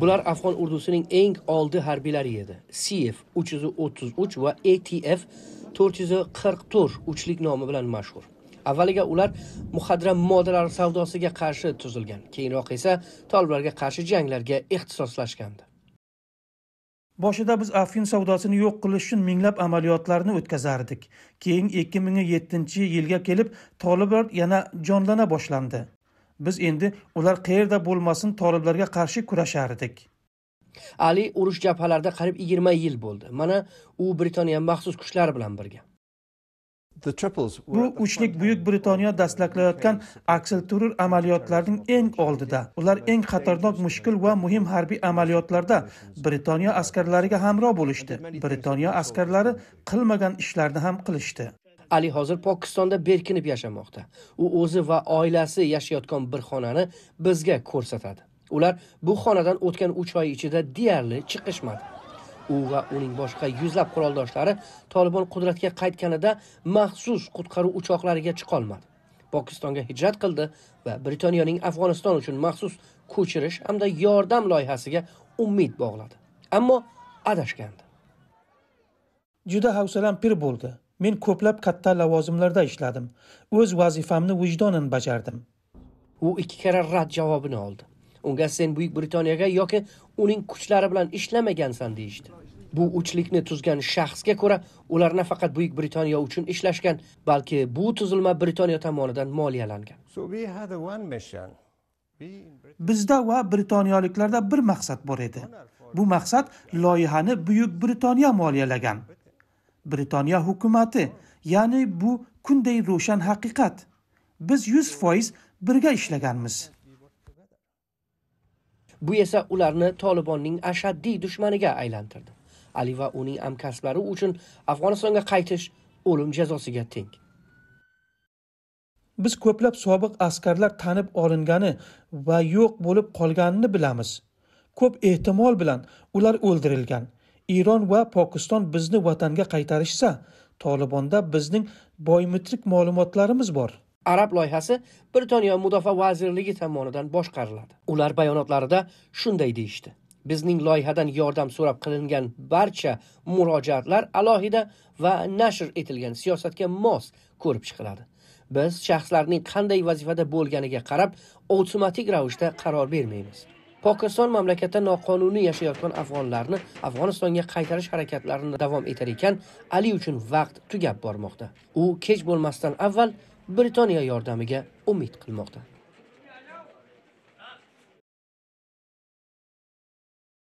bular afg'on urdusining eng oldi harbiylari edi CF 333 va atf 444 uchlik nomi bilan mashhur avvaliga ular muhadra moddalar savdosiga qarshi tuzilgan keyinroq esa toliblarga qarshi janglarga ixtisoslashgandi boshida biz afg'in savdosini yo'q qilish uchun minglab amaliyotlarni o'tkazardik keyin 2007 yilga kelib toliblar yana jonlana boshlandi biz endi ular qayerda bo'lmasin toliblarga qarshi kurashardik ali urush jabhalarida qariyb yigirma yil bo'ldi mana u britaniya maxsus kuchlari bilan birga bu uchlik buyuk britaniya dastlaklayotgan aksilturur amaliyotlarning eng oldida ular eng xatarnok mushkul va muhim harbiy amaliyotlarda britaniya askarlariga hamroh bo'lishdi britaniya askarlari qilmagan ishlarni ham qilishdi Ali hozir Pokistonda berkinib yashamoqda. U o'zi va oilasi yashayotgan bir xonani bizga ko'rsatadi. Ular bu xonadan o'tgan 3 oy ichida deyarli chiqishmadi. u va uning boshqa yuzlab quroldoshlari Taliban qudratga qaytganida maxsus qutqaruv uchoqlariga chiqolmadi. Pokistonga hijrat qildi va Britaniyaning Afg'oniston uchun maxsus ko'chirish hamda yordam loyihasiga umid bog'ladi. Ammo adashgandi. Juda havsalam pir bo'ldi. men ko'plab katta lavozimlarda ishladim o'z vazifamni vijdonan bajardim u ikki karra rad javobini oldi unga sen buyuk britaniyaga yoki uning kuchlari bilan ishlamagansan deyishdi bu uchlikni tuzgan shaxsga ko'ra ular nafaqat buyuk britaniya uchun ishlashgan balki bu tuzilma britaniya tomonidan moliyalangan so bizda va britaniyaliklarda bir maqsad bor edi bu maqsad loyihani buyuk britaniya moliyalagan britaniya hukumati ya'ni bu kunday ro'shan haqiqat biz yuz foiz birga ishlaganmiz bu esa ularni tolibonning ashaddiy dushmaniga aylantirdi ali va uning hamkasblari uchun afg'onistonga qaytish o'lim jazosiga teng biz ko'plab sobiq askarlar tanib olingani va yo'q bo'lib qolganini bilamiz ko'p ehtimol bilan ular o'ldirilgan iron va pokiston bizni vatanga qaytarishsa tolibonda bizning boymitrik ma'lumotlarimiz bor arab loyihasi britaniya mudofaa vazirligi tomonidan boshqariladi ular bayonotlarida shunday deyishdi bizning loyihadan yordam so'rab qilingan barcha murojaatlar alohida va nashr etilgan siyosatga mos ko'rib chiqiladi biz shaxslarning qanday vazifada bo'lganiga qarab avtomatik ravishda qaror bermaymiz pokiston mamlakatda noqonuniy yashayotgan afg'onlarni afg'onistonga qaytarish harakatlarini davom etar ekan ali uchun vaqt tugab bormoqda u kech bo'lmasdan avval britaniya yordamiga umid qilmoqda